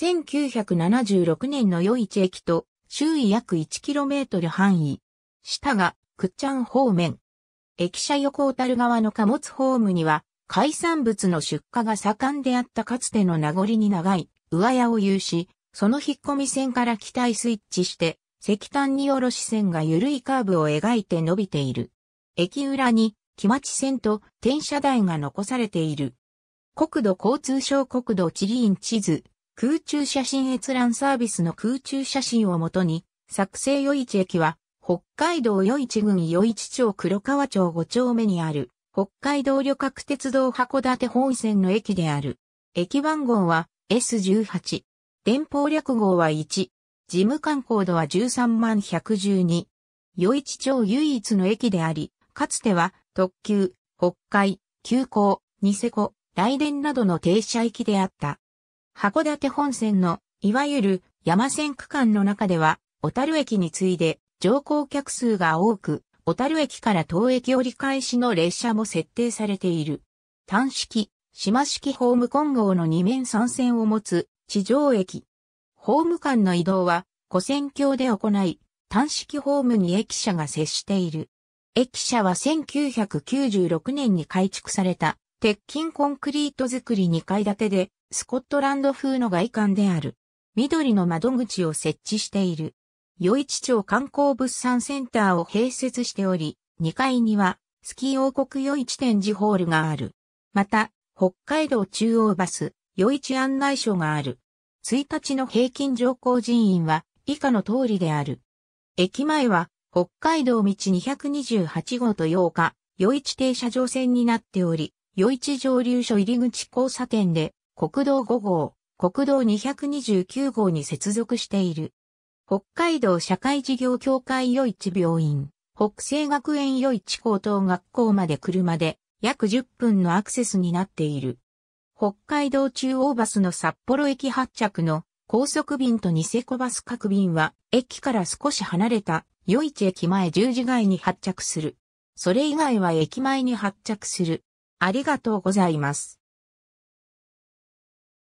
1976年の余市駅と周囲約 1km 範囲。下が、くっちゃん方面。駅舎横小樽側の貨物ホームには、海産物の出荷が盛んであったかつての名残に長い、上屋を有し、その引っ込み線から機体スイッチして、石炭におろし線が緩いカーブを描いて伸びている。駅裏に、木町線と転車台が残されている。国土交通省国土地理院地図、空中写真閲覧サービスの空中写真をもとに、作成余市駅は、北海道余市郡余市町黒川町5丁目にある、北海道旅客鉄道函館本線の駅である。駅番号は S18。電報略号は1。事務官コードは13万112。余市町唯一の駅であり、かつては特急、北海、急行、ニセコ、雷電などの停車駅であった。函館本線の、いわゆる山線区間の中では、小樽駅に次いで乗降客数が多く、小樽駅から当駅折り返しの列車も設定されている。単式、島式ホーム混合の2面3線を持つ地上駅。ホーム間の移動は、古線橋で行い、単式ホームに駅舎が接している。駅舎は1996年に改築された、鉄筋コンクリート造り2階建てで、スコットランド風の外観である。緑の窓口を設置している。余市町観光物産センターを併設しており、2階にはスキー王国余市展示ホールがある。また、北海道中央バス、余市案内所がある。1日の平均乗降人員は以下の通りである。駅前は北海道道228号と8日、余市停車場線になっており、余市上流所入口交差点で国道5号、国道229号に接続している。北海道社会事業協会余市病院、北西学園余市高等学校まで車で約10分のアクセスになっている。北海道中央バスの札幌駅発着の高速便とニセコバス各便は駅から少し離れた余市駅前十字街に発着する。それ以外は駅前に発着する。ありがとうございます。